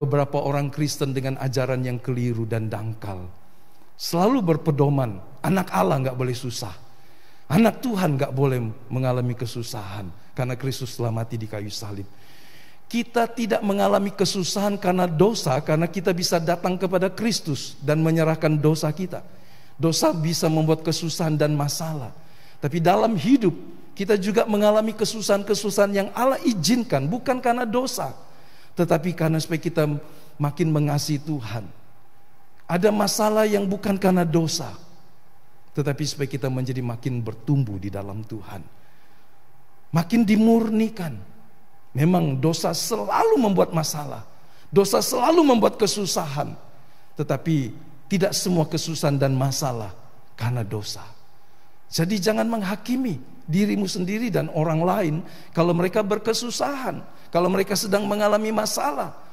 beberapa orang Kristen dengan ajaran yang keliru dan dangkal. Selalu berpedoman, anak Allah nggak boleh susah. Anak Tuhan nggak boleh mengalami kesusahan karena Kristus telah mati di kayu salib. Kita tidak mengalami kesusahan karena dosa, karena kita bisa datang kepada Kristus dan menyerahkan dosa kita. Dosa bisa membuat kesusahan dan masalah. Tapi dalam hidup kita juga mengalami kesusahan-kesusahan yang Allah izinkan bukan karena dosa tetapi karena supaya kita makin mengasihi Tuhan. Ada masalah yang bukan karena dosa, tetapi supaya kita menjadi makin bertumbuh di dalam Tuhan. Makin dimurnikan. Memang dosa selalu membuat masalah. Dosa selalu membuat kesusahan. Tetapi tidak semua kesusahan dan masalah karena dosa. Jadi jangan menghakimi, dirimu sendiri dan orang lain kalau mereka berkesusahan, kalau mereka sedang mengalami masalah,